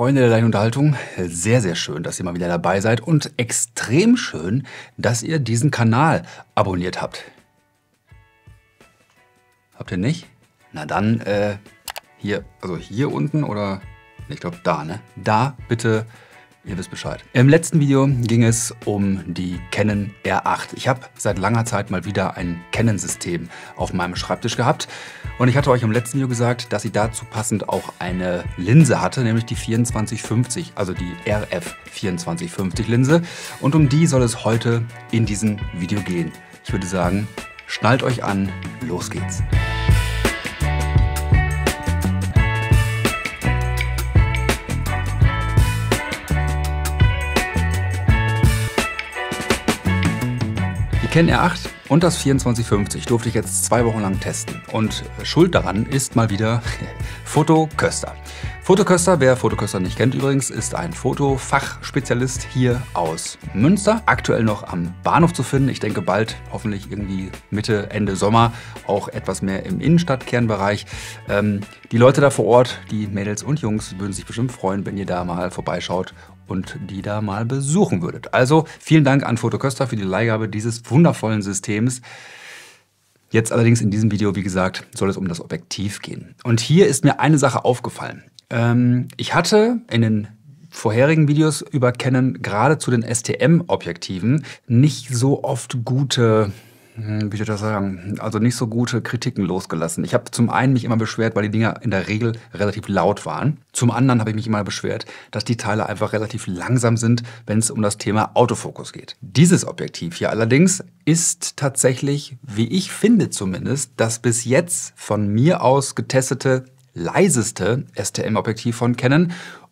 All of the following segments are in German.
Freunde der leichten sehr, sehr schön, dass ihr mal wieder dabei seid und extrem schön, dass ihr diesen Kanal abonniert habt. Habt ihr nicht? Na dann, äh, hier, also hier unten oder, ich glaube da, ne? Da bitte Ihr wisst Bescheid. Im letzten Video ging es um die Canon R8. Ich habe seit langer Zeit mal wieder ein Canon-System auf meinem Schreibtisch gehabt. Und ich hatte euch im letzten Video gesagt, dass sie dazu passend auch eine Linse hatte, nämlich die 2450, also die RF 2450 Linse. Und um die soll es heute in diesem Video gehen. Ich würde sagen, schnallt euch an, los geht's. Wir kennen R8 und das 2450 durfte ich jetzt zwei Wochen lang testen. Und Schuld daran ist mal wieder Foto Köster. Foto Köster, wer Foto Köster nicht kennt übrigens, ist ein Fotofachspezialist hier aus Münster. Aktuell noch am Bahnhof zu finden. Ich denke bald, hoffentlich irgendwie Mitte, Ende Sommer, auch etwas mehr im Innenstadtkernbereich. Ähm, die Leute da vor Ort, die Mädels und Jungs, würden sich bestimmt freuen, wenn ihr da mal vorbeischaut und die da mal besuchen würdet. Also vielen Dank an Fotoköster für die Leihgabe dieses wundervollen Systems. Jetzt allerdings in diesem Video, wie gesagt, soll es um das Objektiv gehen. Und hier ist mir eine Sache aufgefallen. Ähm, ich hatte in den vorherigen Videos über Canon gerade zu den STM-Objektiven nicht so oft gute hm, wie soll ich das sagen, also nicht so gute Kritiken losgelassen. Ich habe zum einen mich immer beschwert, weil die Dinger in der Regel relativ laut waren. Zum anderen habe ich mich immer beschwert, dass die Teile einfach relativ langsam sind, wenn es um das Thema Autofokus geht. Dieses Objektiv hier allerdings ist tatsächlich, wie ich finde zumindest, das bis jetzt von mir aus getestete leiseste STM-Objektiv von Canon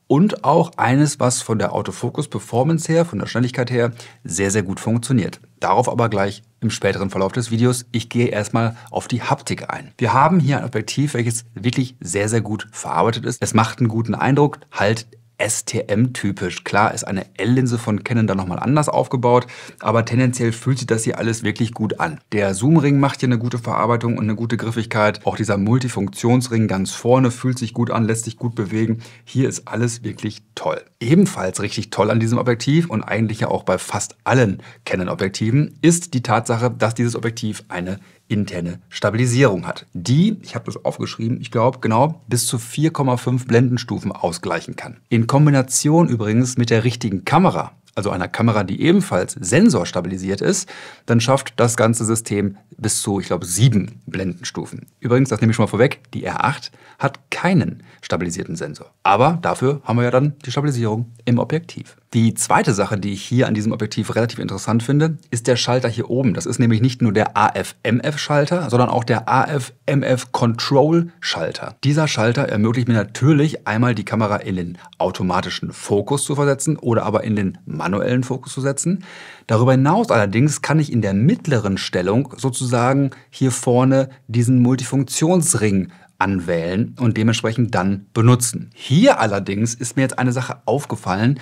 und auch eines, was von der Autofokus-Performance her, von der Schnelligkeit her, sehr, sehr gut funktioniert. Darauf aber gleich im späteren Verlauf des Videos. Ich gehe erstmal auf die Haptik ein. Wir haben hier ein Objektiv, welches wirklich sehr, sehr gut verarbeitet ist. Es macht einen guten Eindruck, halt STM-typisch. Klar ist eine L-Linse von Canon da nochmal anders aufgebaut, aber tendenziell fühlt sich das hier alles wirklich gut an. Der Zoomring macht hier eine gute Verarbeitung und eine gute Griffigkeit. Auch dieser Multifunktionsring ganz vorne fühlt sich gut an, lässt sich gut bewegen. Hier ist alles wirklich toll. Ebenfalls richtig toll an diesem Objektiv und eigentlich ja auch bei fast allen Canon-Objektiven ist die Tatsache, dass dieses Objektiv eine interne Stabilisierung hat, die, ich habe das aufgeschrieben, ich glaube genau, bis zu 4,5 Blendenstufen ausgleichen kann. In Kombination übrigens mit der richtigen Kamera, also einer Kamera, die ebenfalls sensorstabilisiert ist, dann schafft das ganze System bis zu, ich glaube, sieben Blendenstufen. Übrigens, das nehme ich schon mal vorweg, die R8 hat keinen stabilisierten Sensor. Aber dafür haben wir ja dann die Stabilisierung im Objektiv. Die zweite Sache, die ich hier an diesem Objektiv relativ interessant finde, ist der Schalter hier oben. Das ist nämlich nicht nur der AF-MF-Schalter, sondern auch der AF-MF-Control-Schalter. Dieser Schalter ermöglicht mir natürlich einmal die Kamera in den automatischen Fokus zu versetzen oder aber in den manuellen Fokus zu setzen. Darüber hinaus allerdings kann ich in der mittleren Stellung sozusagen hier vorne diesen Multifunktionsring anwählen und dementsprechend dann benutzen. Hier allerdings ist mir jetzt eine Sache aufgefallen,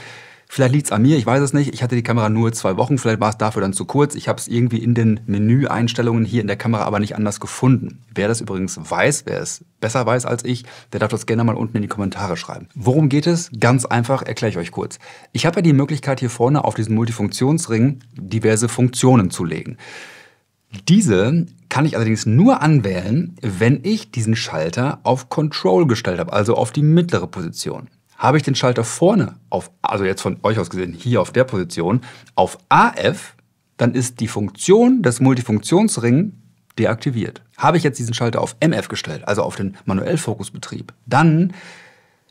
Vielleicht liegt es an mir, ich weiß es nicht. Ich hatte die Kamera nur zwei Wochen, vielleicht war es dafür dann zu kurz. Ich habe es irgendwie in den Menüeinstellungen hier in der Kamera aber nicht anders gefunden. Wer das übrigens weiß, wer es besser weiß als ich, der darf das gerne mal unten in die Kommentare schreiben. Worum geht es? Ganz einfach, erkläre ich euch kurz. Ich habe ja die Möglichkeit hier vorne auf diesen Multifunktionsring diverse Funktionen zu legen. Diese kann ich allerdings nur anwählen, wenn ich diesen Schalter auf Control gestellt habe, also auf die mittlere Position habe ich den Schalter vorne auf, also jetzt von euch aus gesehen, hier auf der Position, auf AF, dann ist die Funktion des Multifunktionsring deaktiviert. Habe ich jetzt diesen Schalter auf MF gestellt, also auf den manuell Fokusbetrieb, dann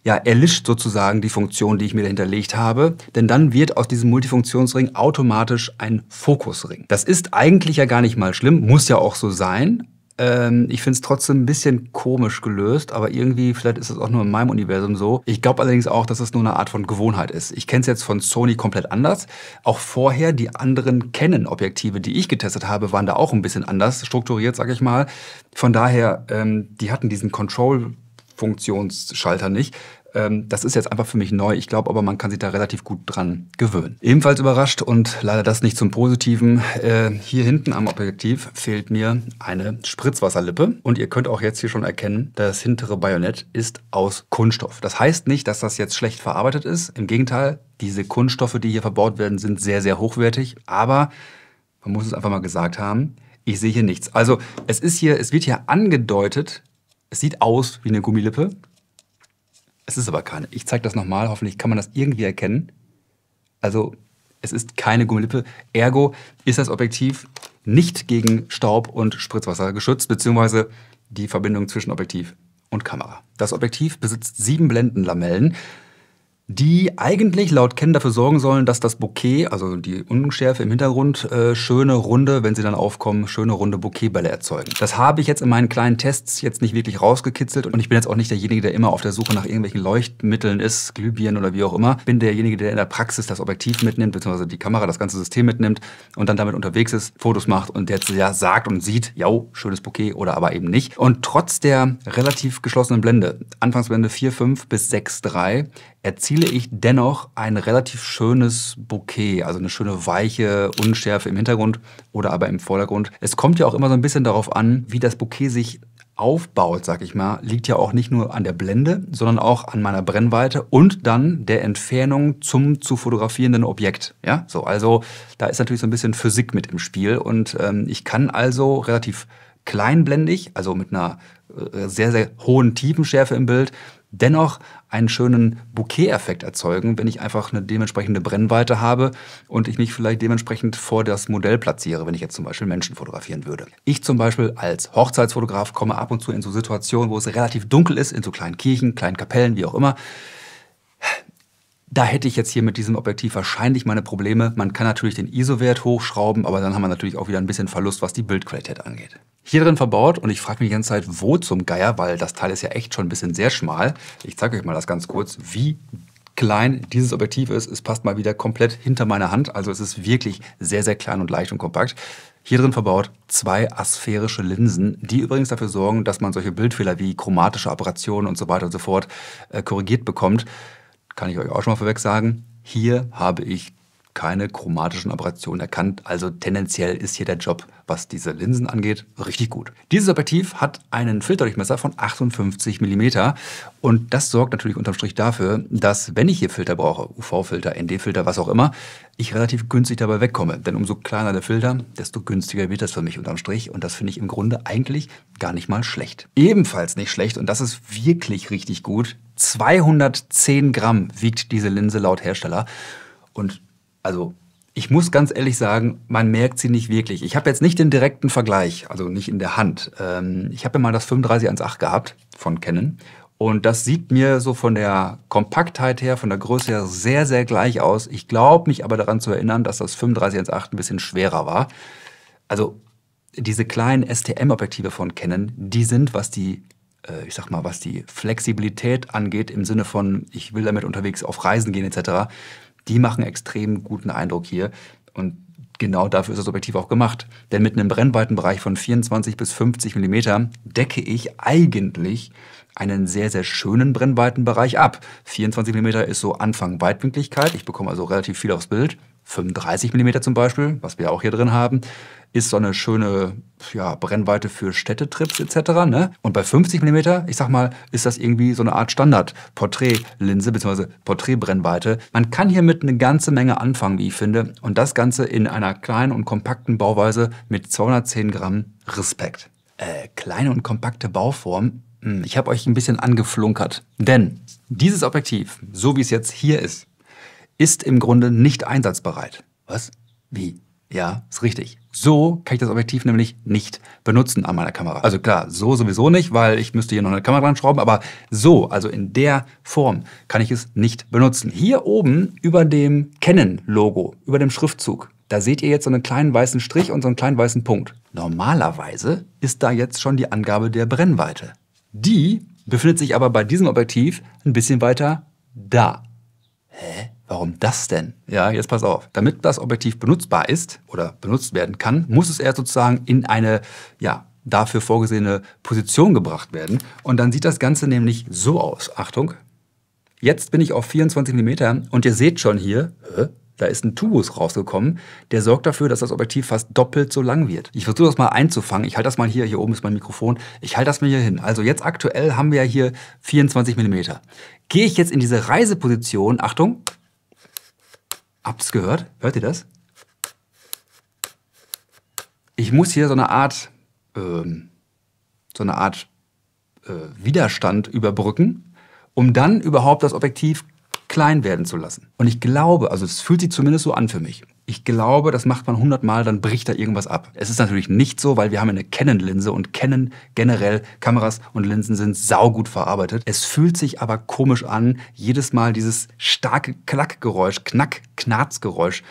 ja, erlischt sozusagen die Funktion, die ich mir dahinterlegt habe, denn dann wird aus diesem Multifunktionsring automatisch ein Fokusring. Das ist eigentlich ja gar nicht mal schlimm, muss ja auch so sein, ähm, ich finde es trotzdem ein bisschen komisch gelöst, aber irgendwie, vielleicht ist es auch nur in meinem Universum so. Ich glaube allerdings auch, dass es nur eine Art von Gewohnheit ist. Ich kenne es jetzt von Sony komplett anders. Auch vorher, die anderen kennen Objektive, die ich getestet habe, waren da auch ein bisschen anders strukturiert, sag ich mal. Von daher, ähm, die hatten diesen Control- Funktionsschalter nicht, ähm, das ist jetzt einfach für mich neu. Ich glaube aber, man kann sich da relativ gut dran gewöhnen. Ebenfalls überrascht und leider das nicht zum Positiven. Äh, hier hinten am Objektiv fehlt mir eine Spritzwasserlippe. Und ihr könnt auch jetzt hier schon erkennen, das hintere Bajonett ist aus Kunststoff. Das heißt nicht, dass das jetzt schlecht verarbeitet ist. Im Gegenteil, diese Kunststoffe, die hier verbaut werden, sind sehr, sehr hochwertig. Aber man muss es einfach mal gesagt haben, ich sehe hier nichts. Also es ist hier, es wird hier angedeutet, es sieht aus wie eine Gummilippe, es ist aber keine. Ich zeige das nochmal, hoffentlich kann man das irgendwie erkennen. Also es ist keine Gummilippe. Ergo ist das Objektiv nicht gegen Staub und Spritzwasser geschützt, beziehungsweise die Verbindung zwischen Objektiv und Kamera. Das Objektiv besitzt sieben Blendenlamellen, die eigentlich laut Ken dafür sorgen sollen, dass das Bouquet, also die Unschärfe im Hintergrund, äh, schöne runde, wenn sie dann aufkommen, schöne runde Bouquetbälle erzeugen. Das habe ich jetzt in meinen kleinen Tests jetzt nicht wirklich rausgekitzelt und ich bin jetzt auch nicht derjenige, der immer auf der Suche nach irgendwelchen Leuchtmitteln ist, Glühbirnen oder wie auch immer. Bin derjenige, der in der Praxis das Objektiv mitnimmt, beziehungsweise die Kamera, das ganze System mitnimmt und dann damit unterwegs ist, Fotos macht und jetzt ja sagt und sieht, ja, schönes Bouquet oder aber eben nicht. Und trotz der relativ geschlossenen Blende, Anfangsblende 4,5 bis 6,3, erziele ich dennoch ein relativ schönes Bouquet, also eine schöne weiche Unschärfe im Hintergrund oder aber im Vordergrund. Es kommt ja auch immer so ein bisschen darauf an, wie das Bouquet sich aufbaut, sag ich mal, liegt ja auch nicht nur an der Blende, sondern auch an meiner Brennweite und dann der Entfernung zum zu fotografierenden Objekt. Ja, so also da ist natürlich so ein bisschen Physik mit im Spiel und ähm, ich kann also relativ kleinblendig, also mit einer äh, sehr sehr hohen Tiefenschärfe im Bild, dennoch einen schönen Bouquet-Effekt erzeugen, wenn ich einfach eine dementsprechende Brennweite habe und ich mich vielleicht dementsprechend vor das Modell platziere, wenn ich jetzt zum Beispiel Menschen fotografieren würde. Ich zum Beispiel als Hochzeitsfotograf komme ab und zu in so Situationen, wo es relativ dunkel ist, in so kleinen Kirchen, kleinen Kapellen, wie auch immer. Da hätte ich jetzt hier mit diesem Objektiv wahrscheinlich meine Probleme. Man kann natürlich den ISO-Wert hochschrauben, aber dann haben wir natürlich auch wieder ein bisschen Verlust, was die Bildqualität angeht. Hier drin verbaut und ich frage mich die ganze Zeit, wo zum Geier, weil das Teil ist ja echt schon ein bisschen sehr schmal. Ich zeige euch mal das ganz kurz, wie klein dieses Objektiv ist. Es passt mal wieder komplett hinter meine Hand. Also es ist wirklich sehr, sehr klein und leicht und kompakt. Hier drin verbaut zwei asphärische Linsen, die übrigens dafür sorgen, dass man solche Bildfehler wie chromatische Aberrationen und so weiter und so fort äh, korrigiert bekommt kann ich euch auch schon mal vorweg sagen, hier habe ich keine chromatischen Aberrationen erkannt. Also tendenziell ist hier der Job, was diese Linsen angeht, richtig gut. Dieses Objektiv hat einen Filterdurchmesser von 58 mm und das sorgt natürlich unterm Strich dafür, dass wenn ich hier Filter brauche, UV-Filter, ND-Filter, was auch immer, ich relativ günstig dabei wegkomme. Denn umso kleiner der Filter, desto günstiger wird das für mich unterm Strich und das finde ich im Grunde eigentlich gar nicht mal schlecht. Ebenfalls nicht schlecht und das ist wirklich richtig gut. 210 Gramm wiegt diese Linse laut Hersteller. Und also ich muss ganz ehrlich sagen, man merkt sie nicht wirklich. Ich habe jetzt nicht den direkten Vergleich, also nicht in der Hand. Ähm, ich habe ja mal das 3518 gehabt von Canon und das sieht mir so von der Kompaktheit her, von der Größe her sehr, sehr gleich aus. Ich glaube mich aber daran zu erinnern, dass das 3518 ein bisschen schwerer war. Also diese kleinen STM-Objektive von Canon, die sind, was die, äh, ich sag mal, was die Flexibilität angeht, im Sinne von, ich will damit unterwegs auf Reisen gehen etc., die machen extrem guten Eindruck hier. Und genau dafür ist das Objektiv auch gemacht. Denn mit einem Brennweitenbereich von 24 bis 50 mm decke ich eigentlich einen sehr, sehr schönen Brennweitenbereich ab. 24 mm ist so Anfang Weitwinkligkeit. Ich bekomme also relativ viel aufs Bild. 35 mm zum Beispiel, was wir auch hier drin haben, ist so eine schöne ja, Brennweite für Städtetrips etc. Ne? Und bei 50 mm, ich sag mal, ist das irgendwie so eine Art Standard-Porträtlinse bzw. Porträtbrennweite. Man kann hiermit eine ganze Menge anfangen, wie ich finde. Und das Ganze in einer kleinen und kompakten Bauweise mit 210 Gramm Respekt. Äh, kleine und kompakte Bauform. Hm, ich habe euch ein bisschen angeflunkert. Denn dieses Objektiv, so wie es jetzt hier ist, ist im Grunde nicht einsatzbereit. Was? Wie? Ja, ist richtig. So kann ich das Objektiv nämlich nicht benutzen an meiner Kamera. Also klar, so sowieso nicht, weil ich müsste hier noch eine Kamera dran schrauben, aber so, also in der Form, kann ich es nicht benutzen. Hier oben über dem Canon-Logo, über dem Schriftzug, da seht ihr jetzt so einen kleinen weißen Strich und so einen kleinen weißen Punkt. Normalerweise ist da jetzt schon die Angabe der Brennweite. Die befindet sich aber bei diesem Objektiv ein bisschen weiter da. Hä? Warum das denn? Ja, jetzt pass auf. Damit das Objektiv benutzbar ist oder benutzt werden kann, muss es erst sozusagen in eine, ja, dafür vorgesehene Position gebracht werden. Und dann sieht das Ganze nämlich so aus. Achtung. Jetzt bin ich auf 24 mm und ihr seht schon hier, hä? Da ist ein Tubus rausgekommen, der sorgt dafür, dass das Objektiv fast doppelt so lang wird. Ich versuche das mal einzufangen. Ich halte das mal hier, hier oben ist mein Mikrofon. Ich halte das mal hier hin. Also jetzt aktuell haben wir ja hier 24 mm. Gehe ich jetzt in diese Reiseposition, Achtung, Habt ihr Habt's gehört? Hört ihr das? Ich muss hier so eine Art, ähm, so eine Art äh, Widerstand überbrücken, um dann überhaupt das Objektiv klein werden zu lassen. Und ich glaube, also es fühlt sich zumindest so an für mich. Ich glaube, das macht man hundertmal, dann bricht da irgendwas ab. Es ist natürlich nicht so, weil wir haben eine Canon-Linse und Canon generell, Kameras und Linsen sind saugut verarbeitet. Es fühlt sich aber komisch an, jedes Mal dieses starke Klackgeräusch, Knack-Knarzgeräusch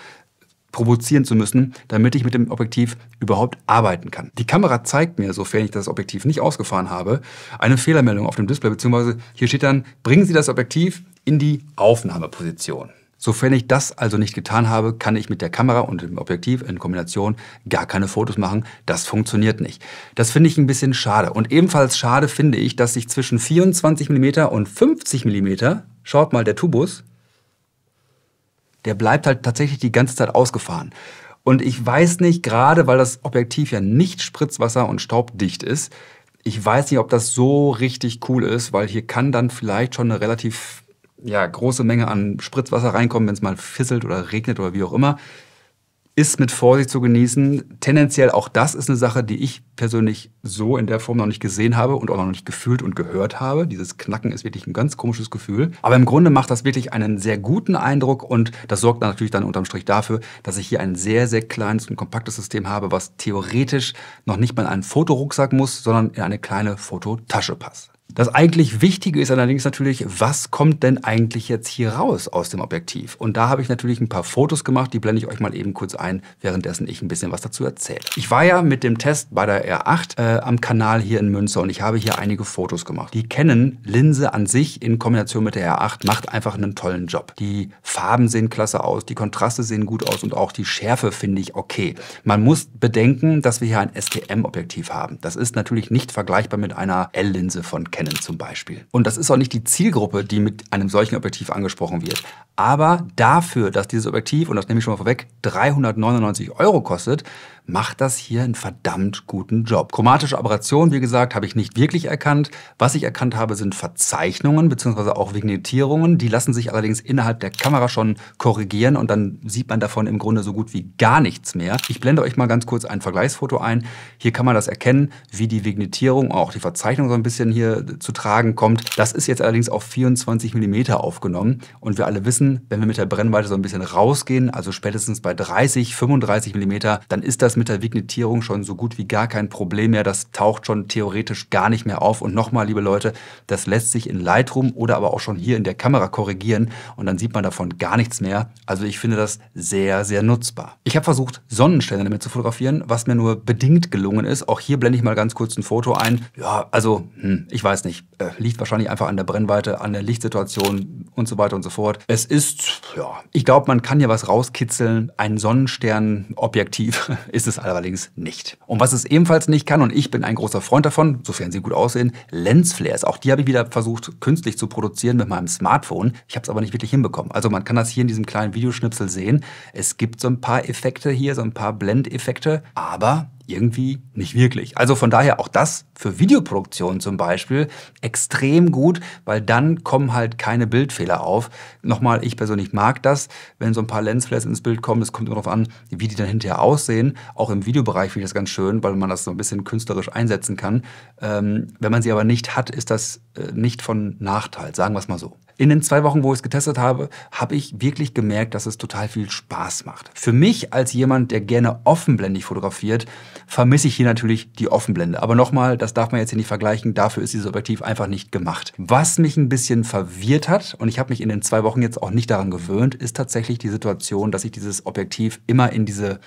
provozieren zu müssen, damit ich mit dem Objektiv überhaupt arbeiten kann. Die Kamera zeigt mir, sofern ich das Objektiv nicht ausgefahren habe, eine Fehlermeldung auf dem Display, beziehungsweise hier steht dann, bringen Sie das Objektiv in die Aufnahmeposition. Sofern ich das also nicht getan habe, kann ich mit der Kamera und dem Objektiv in Kombination gar keine Fotos machen. Das funktioniert nicht. Das finde ich ein bisschen schade. Und ebenfalls schade finde ich, dass sich zwischen 24 mm und 50 mm, schaut mal, der Tubus, der bleibt halt tatsächlich die ganze Zeit ausgefahren. Und ich weiß nicht, gerade weil das Objektiv ja nicht spritzwasser- und staubdicht ist, ich weiß nicht, ob das so richtig cool ist, weil hier kann dann vielleicht schon eine relativ ja, große Menge an Spritzwasser reinkommen, wenn es mal fisselt oder regnet oder wie auch immer, ist mit Vorsicht zu genießen. Tendenziell auch das ist eine Sache, die ich persönlich so in der Form noch nicht gesehen habe und auch noch nicht gefühlt und gehört habe. Dieses Knacken ist wirklich ein ganz komisches Gefühl. Aber im Grunde macht das wirklich einen sehr guten Eindruck und das sorgt dann natürlich dann unterm Strich dafür, dass ich hier ein sehr, sehr kleines und kompaktes System habe, was theoretisch noch nicht mal in einen Fotorucksack muss, sondern in eine kleine Fototasche passt. Das eigentlich Wichtige ist allerdings natürlich, was kommt denn eigentlich jetzt hier raus aus dem Objektiv? Und da habe ich natürlich ein paar Fotos gemacht, die blende ich euch mal eben kurz ein, währenddessen ich ein bisschen was dazu erzähle. Ich war ja mit dem Test bei der R8 äh, am Kanal hier in Münster und ich habe hier einige Fotos gemacht. Die Canon-Linse an sich in Kombination mit der R8 macht einfach einen tollen Job. Die Farben sehen klasse aus, die Kontraste sehen gut aus und auch die Schärfe finde ich okay. Man muss bedenken, dass wir hier ein STM-Objektiv haben. Das ist natürlich nicht vergleichbar mit einer L-Linse von Canon zum Beispiel. Und das ist auch nicht die Zielgruppe, die mit einem solchen Objektiv angesprochen wird. Aber dafür, dass dieses Objektiv, und das nehme ich schon mal vorweg, 399 Euro kostet, macht das hier einen verdammt guten Job. Chromatische Operationen, wie gesagt, habe ich nicht wirklich erkannt. Was ich erkannt habe, sind Verzeichnungen bzw. auch Vignettierungen. Die lassen sich allerdings innerhalb der Kamera schon korrigieren und dann sieht man davon im Grunde so gut wie gar nichts mehr. Ich blende euch mal ganz kurz ein Vergleichsfoto ein. Hier kann man das erkennen, wie die Vignettierung, auch die Verzeichnung so ein bisschen hier zu tragen kommt. Das ist jetzt allerdings auf 24 mm aufgenommen und wir alle wissen, wenn wir mit der Brennweite so ein bisschen rausgehen, also spätestens bei 30, 35 mm, dann ist das das mit der Vignettierung schon so gut wie gar kein Problem mehr. Das taucht schon theoretisch gar nicht mehr auf. Und nochmal, liebe Leute, das lässt sich in Lightroom oder aber auch schon hier in der Kamera korrigieren und dann sieht man davon gar nichts mehr. Also ich finde das sehr, sehr nutzbar. Ich habe versucht, Sonnenstände damit zu fotografieren, was mir nur bedingt gelungen ist. Auch hier blende ich mal ganz kurz ein Foto ein. Ja, also, hm, ich weiß nicht. Äh, liegt wahrscheinlich einfach an der Brennweite, an der Lichtsituation und so weiter und so fort. Es ist, ja, ich glaube, man kann ja was rauskitzeln. Ein Sonnenstern-Objektiv ist ist es allerdings nicht. Und was es ebenfalls nicht kann, und ich bin ein großer Freund davon, sofern sie gut aussehen, Lensflares. Auch die habe ich wieder versucht, künstlich zu produzieren mit meinem Smartphone. Ich habe es aber nicht wirklich hinbekommen. Also man kann das hier in diesem kleinen Videoschnipsel sehen. Es gibt so ein paar Effekte hier, so ein paar Blendeffekte, aber irgendwie nicht wirklich. Also von daher auch das für Videoproduktion zum Beispiel extrem gut, weil dann kommen halt keine Bildfehler auf. Nochmal, ich persönlich mag das, wenn so ein paar Lensflares ins Bild kommen. Es kommt immer darauf an, wie die dann hinterher aussehen. Auch im Videobereich finde ich das ganz schön, weil man das so ein bisschen künstlerisch einsetzen kann. Ähm, wenn man sie aber nicht hat, ist das äh, nicht von Nachteil, sagen wir es mal so in den zwei Wochen, wo ich es getestet habe, habe ich wirklich gemerkt, dass es total viel Spaß macht. Für mich als jemand, der gerne offenblendig fotografiert, vermisse ich hier natürlich die Offenblende. Aber nochmal, das darf man jetzt hier nicht vergleichen, dafür ist dieses Objektiv einfach nicht gemacht. Was mich ein bisschen verwirrt hat, und ich habe mich in den zwei Wochen jetzt auch nicht daran gewöhnt, ist tatsächlich die Situation, dass ich dieses Objektiv immer in diese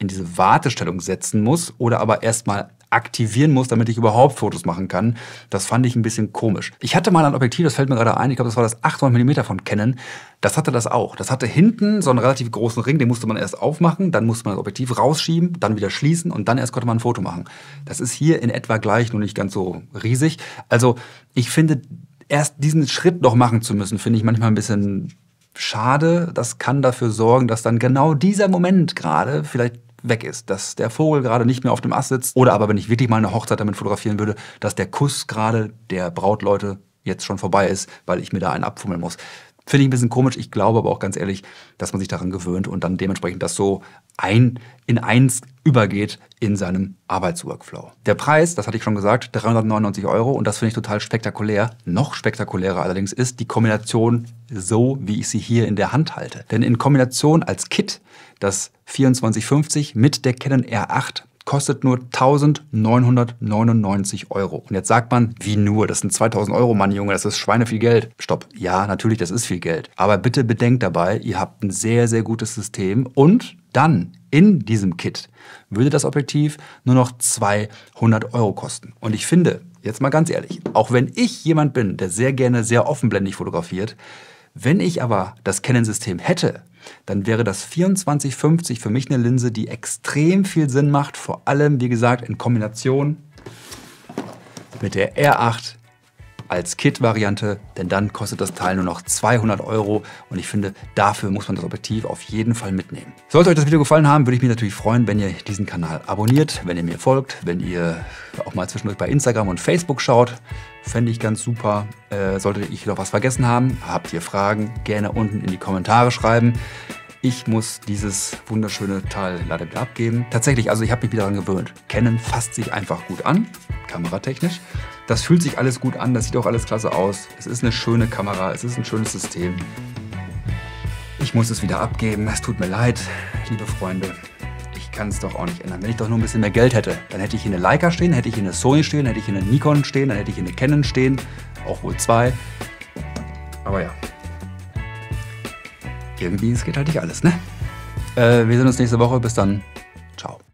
in diese Wartestellung setzen muss oder aber erstmal aktivieren muss, damit ich überhaupt Fotos machen kann. Das fand ich ein bisschen komisch. Ich hatte mal ein Objektiv, das fällt mir gerade ein, ich glaube, das war das 800 mm von Canon. Das hatte das auch. Das hatte hinten so einen relativ großen Ring, den musste man erst aufmachen, dann musste man das Objektiv rausschieben, dann wieder schließen und dann erst konnte man ein Foto machen. Das ist hier in etwa gleich, nur nicht ganz so riesig. Also ich finde, erst diesen Schritt noch machen zu müssen, finde ich manchmal ein bisschen schade. Das kann dafür sorgen, dass dann genau dieser Moment gerade vielleicht weg ist, dass der Vogel gerade nicht mehr auf dem Ast sitzt oder aber wenn ich wirklich mal eine Hochzeit damit fotografieren würde, dass der Kuss gerade der Brautleute jetzt schon vorbei ist, weil ich mir da einen abfummeln muss. Finde ich ein bisschen komisch. Ich glaube aber auch ganz ehrlich, dass man sich daran gewöhnt und dann dementsprechend das so ein in eins übergeht in seinem Arbeitsworkflow. Der Preis, das hatte ich schon gesagt, 399 Euro und das finde ich total spektakulär. Noch spektakulärer allerdings ist die Kombination so, wie ich sie hier in der Hand halte. Denn in Kombination als Kit, das 2450 mit der Canon R8 kostet nur 1999 Euro. Und jetzt sagt man, wie nur? Das sind 2000 Euro, Mann, Junge, das ist Schweine viel Geld. Stopp. Ja, natürlich, das ist viel Geld. Aber bitte bedenkt dabei, ihr habt ein sehr, sehr gutes System und dann in diesem Kit würde das Objektiv nur noch 200 Euro kosten. Und ich finde, jetzt mal ganz ehrlich, auch wenn ich jemand bin, der sehr gerne sehr offenblendig fotografiert, wenn ich aber das Canon-System hätte, dann wäre das 2450 für mich eine Linse, die extrem viel Sinn macht, vor allem, wie gesagt, in Kombination mit der R8 als Kit-Variante, denn dann kostet das Teil nur noch 200 Euro und ich finde, dafür muss man das Objektiv auf jeden Fall mitnehmen. Sollte euch das Video gefallen haben, würde ich mich natürlich freuen, wenn ihr diesen Kanal abonniert, wenn ihr mir folgt, wenn ihr auch mal zwischendurch bei Instagram und Facebook schaut. Fände ich ganz super. Äh, sollte ich noch was vergessen haben, habt ihr Fragen, gerne unten in die Kommentare schreiben. Ich muss dieses wunderschöne Teil leider wieder abgeben. Tatsächlich, also ich habe mich wieder daran gewöhnt. Canon fasst sich einfach gut an, kameratechnisch. Das fühlt sich alles gut an, das sieht auch alles klasse aus. Es ist eine schöne Kamera, es ist ein schönes System. Ich muss es wieder abgeben, es tut mir leid, liebe Freunde kann es doch auch nicht ändern. Wenn ich doch nur ein bisschen mehr Geld hätte, dann hätte ich hier eine Leica stehen, hätte ich hier eine Sony stehen, hätte ich hier eine Nikon stehen, dann hätte ich hier eine Canon stehen, auch wohl zwei. Aber ja. Irgendwie, es geht halt nicht alles, ne? Äh, wir sehen uns nächste Woche. Bis dann.